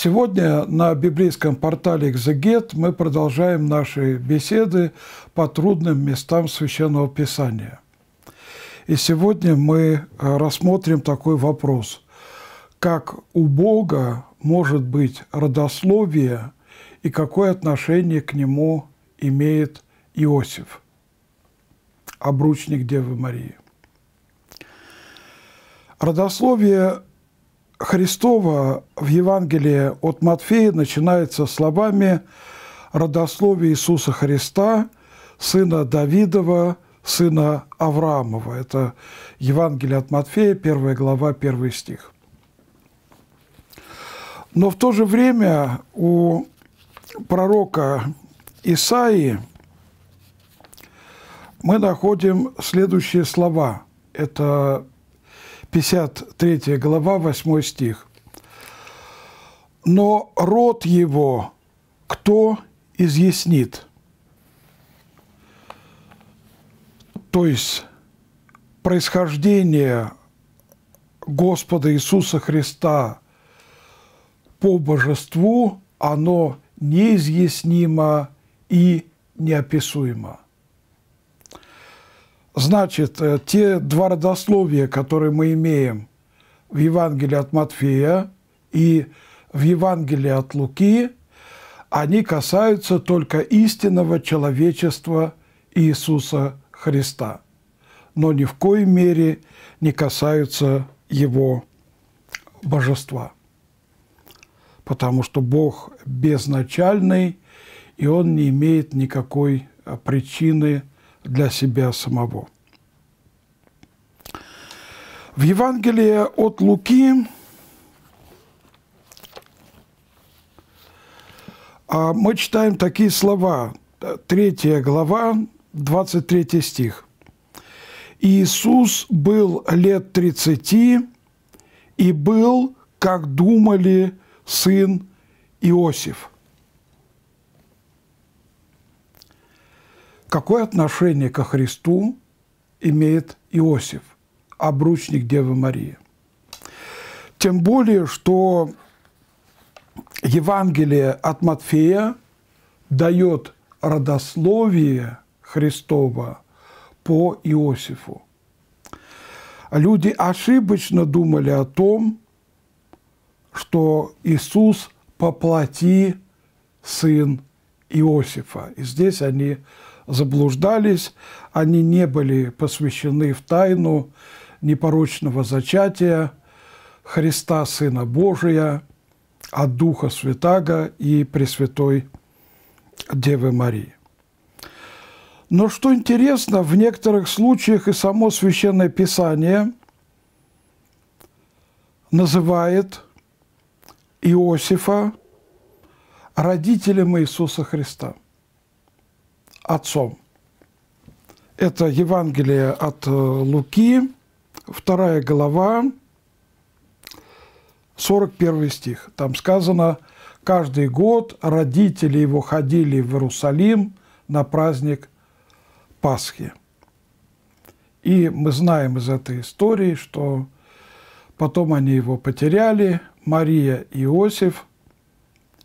Сегодня на библейском портале «Экзегет» мы продолжаем наши беседы по трудным местам Священного Писания. И сегодня мы э, рассмотрим такой вопрос. Как у Бога может быть родословие и какое отношение к нему имеет Иосиф, обручник Девы Марии? Родословие Христова в Евангелии от Матфея начинается словами родословия Иисуса Христа, сына Давидова, сына Авраамова. Это Евангелие от Матфея, первая глава, первый стих. Но в то же время у пророка Исаии мы находим следующие слова. Это 53 глава, 8 стих. «Но род его кто изъяснит?» То есть происхождение Господа Иисуса Христа по божеству, оно неизъяснимо и неописуемо. Значит, э, те два родословия, которые мы имеем в Евангелии от Матфея и в Евангелии от Луки, они касаются только истинного человечества Иисуса Христа, но ни в коей мере не касаются Его божества, потому что Бог безначальный, и Он не имеет никакой э, причины – для себя самого. В Евангелии от Луки а, мы читаем такие слова, третья глава, 23 стих. «Иисус был лет 30 и был, как думали, сын Иосиф». Какое отношение ко Христу имеет Иосиф, обручник Девы Марии? Тем более, что Евангелие от Матфея дает родословие Христова по Иосифу. Люди ошибочно думали о том, что Иисус поплати сын Иосифа. И здесь они заблуждались, они не были посвящены в тайну непорочного зачатия Христа, Сына Божия, от а Духа Святаго и Пресвятой Девы Марии. Но что интересно, в некоторых случаях и само Священное Писание называет Иосифа родителем Иисуса Христа – Отцом. Это Евангелие от э, Луки, вторая глава, 41 стих. Там сказано, каждый год родители его ходили в Иерусалим на праздник Пасхи. И мы знаем из этой истории, что потом они его потеряли, Мария и Иосиф,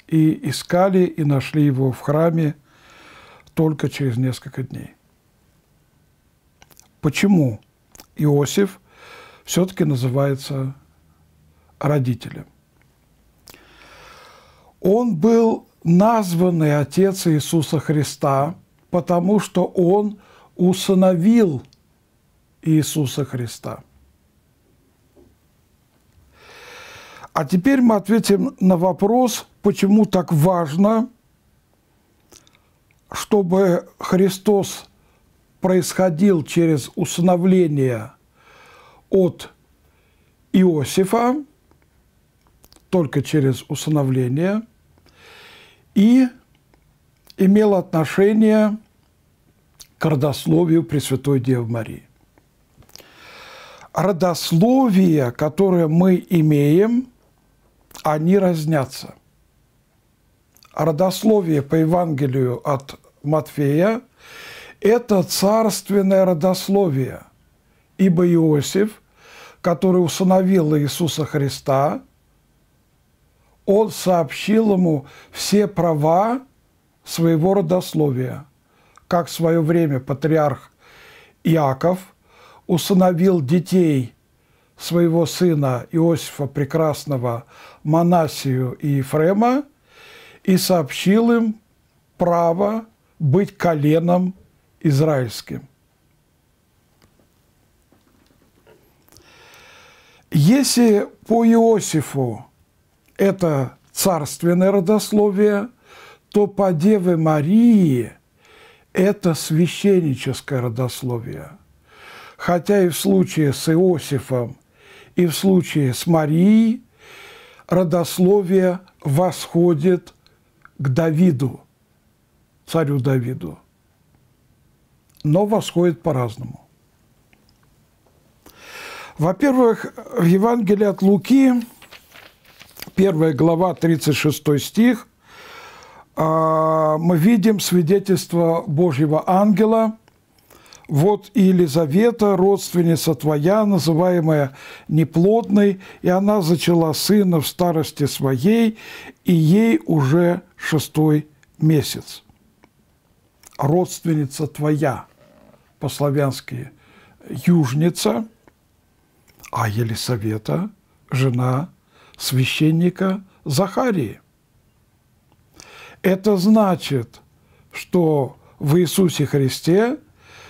и искали и нашли его в храме – только через несколько дней. Почему Иосиф все-таки называется родителем? Он был названный отец Иисуса Христа, потому что он усыновил Иисуса Христа. А теперь мы ответим на вопрос, почему так важно чтобы Христос происходил через усыновление от Иосифа, только через усыновление, и имел отношение к родословию Пресвятой Девы Марии. Родословия, которые мы имеем, они разнятся. Родословие по Евангелию от Матфея – это царственное родословие, ибо Иосиф, который усыновил Иисуса Христа, он сообщил ему все права своего родословия, как в свое время патриарх Иаков усыновил детей своего сына Иосифа Прекрасного Манасию и Ефрема и сообщил им право быть коленом израильским. Если по Иосифу это царственное родословие, то по Деве Марии это священническое родословие. Хотя и в случае с Иосифом, и в случае с Марией родословие восходит к Давиду царю Давиду. Но восходит по-разному. Во-первых, в Евангелии от Луки, 1 глава, 36 стих, а, мы видим свидетельство Божьего ангела. Вот и Елизавета, родственница твоя, называемая неплодной, и она зачала сына в старости своей, и ей уже шестой месяц родственница твоя, по-славянски южница, а Елисавета – жена священника Захарии. Это значит, что в Иисусе Христе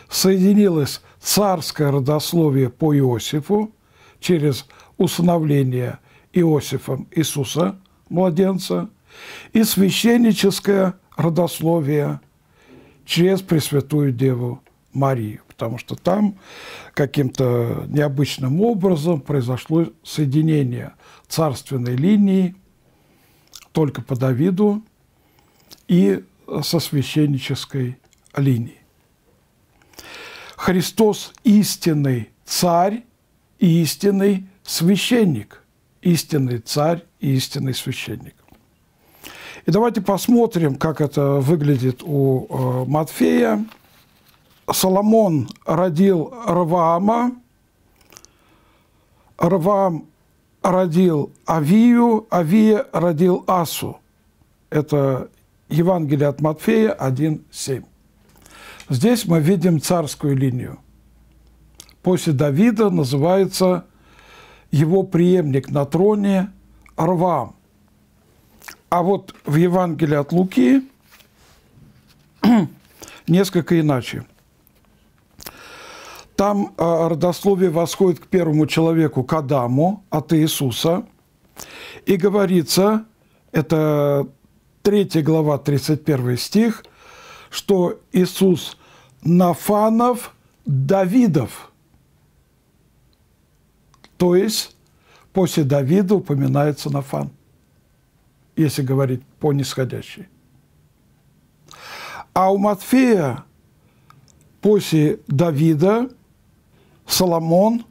соединилось царское родословие по Иосифу через усыновление Иосифом Иисуса, младенца, и священническое родословие – через Пресвятую Деву Марию, потому что там каким-то необычным образом произошло соединение царственной линии только по Давиду и со священнической линии. Христос – истинный царь и истинный священник. Истинный царь и истинный священник. И давайте посмотрим, как это выглядит у э, Матфея. Соломон родил Рваама, Рваам родил Авию, Авия родил Асу. Это Евангелие от Матфея 1.7. Здесь мы видим царскую линию. После Давида называется его преемник на троне Рваам. А вот в Евангелии от Луки несколько иначе. Там а, родословие восходит к первому человеку, к Адаму, от Иисуса. И говорится, это 3 глава, 31 стих, что Иисус Нафанов Давидов. То есть после Давида упоминается Нафан если говорить по нисходящей. А у Матфея после Давида Соломон,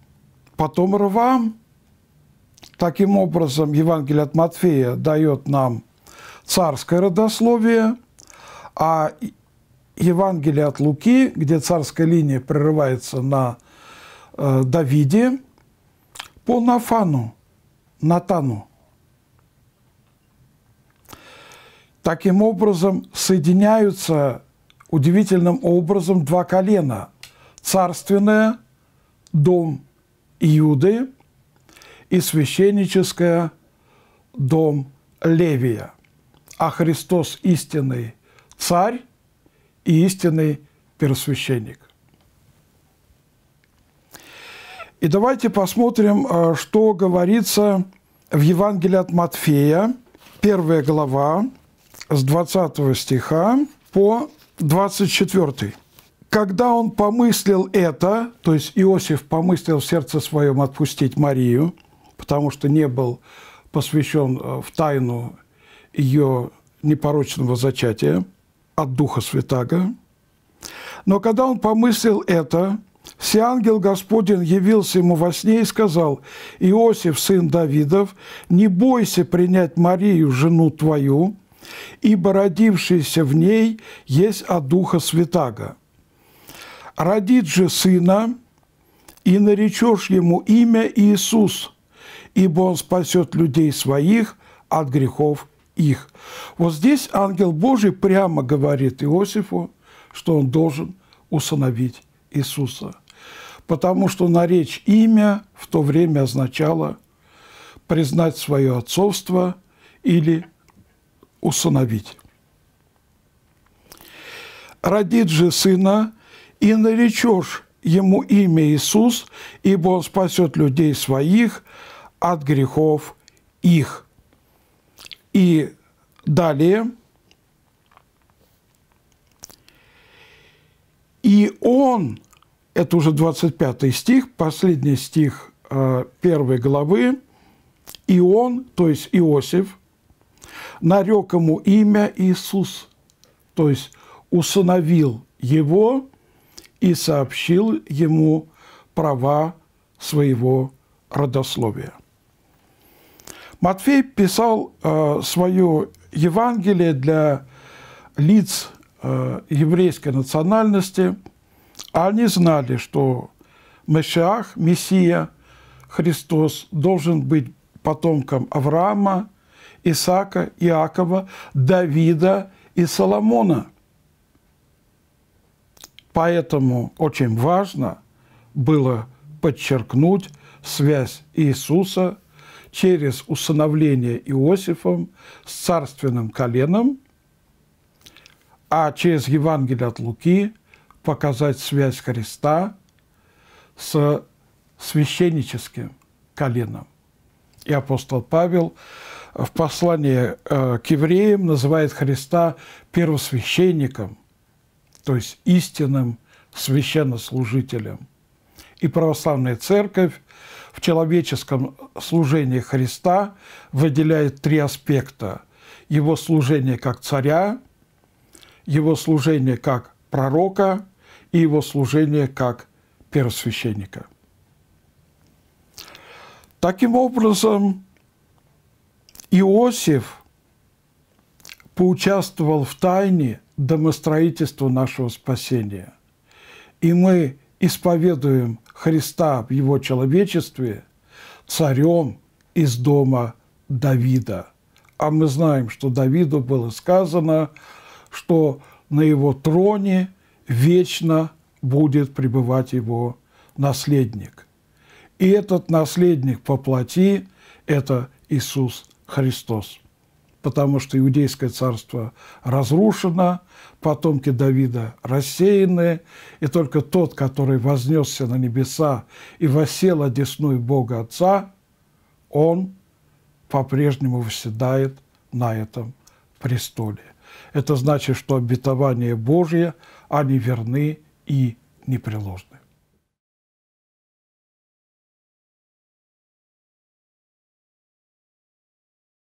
потом Равам. Таким образом, Евангелие от Матфея дает нам царское родословие, а Евангелие от Луки, где царская линия прерывается на э, Давиде, по Нафану, Натану. Таким образом соединяются удивительным образом два колена – царственное, дом Иуды, и священническое, дом Левия. А Христос – истинный царь и истинный первосвященник. И давайте посмотрим, э, что говорится в Евангелии от Матфея, первая глава, с 20 стиха по 24. Когда он помыслил это, то есть Иосиф помыслил в сердце своем отпустить Марию, потому что не был посвящен э, в тайну ее непорочного зачатия от Духа Святаго. Но когда он помыслил это, все ангел Господень явился ему во сне и сказал, «Иосиф, сын Давидов, не бойся принять Марию, жену твою, ибо родившийся в ней есть от Духа Святаго. Родит же Сына, и наречешь Ему имя Иисус, ибо Он спасет людей своих от грехов их. Вот здесь ангел Божий прямо говорит Иосифу, что он должен усыновить Иисуса, потому что наречь имя в то время означало признать свое отцовство или усыновить. Родит же сына, и наречешь ему имя Иисус, ибо он спасет людей своих от грехов их. И далее. И он, это уже 25 стих, последний стих э, первой главы, и он, то есть Иосиф – нарек ему имя Иисус, то есть усыновил его и сообщил ему права своего родословия. Матфей писал э, свое Евангелие для лиц э, еврейской национальности, а они знали, что Мессиах, Мессия, Христос, должен быть потомком Авраама, Исаака, Иакова, Давида и Соломона. Поэтому очень важно было подчеркнуть связь Иисуса через усыновление Иосифом с царственным коленом, а через Евангелие от Луки показать связь Христа с священническим коленом. И апостол Павел э, в послании э, к евреям называет Христа первосвященником, то есть истинным священнослужителем. И православная церковь в человеческом служении Христа выделяет три аспекта. Его служение как царя, его служение как пророка и его служение как первосвященника. Таким образом, Иосиф поучаствовал в тайне домостроительства нашего спасения. И мы исповедуем Христа в его человечестве царем из дома Давида. А мы знаем, что Давиду было сказано, что на его троне вечно будет пребывать его наследник – и этот наследник по плоти – это Иисус Христос. Потому что иудейское царство разрушено, потомки Давида рассеяны, и только тот, который вознесся на небеса и восел одесную Бога Отца, он по-прежнему восседает на этом престоле. Это значит, что обетование Божье они верны и непреложны.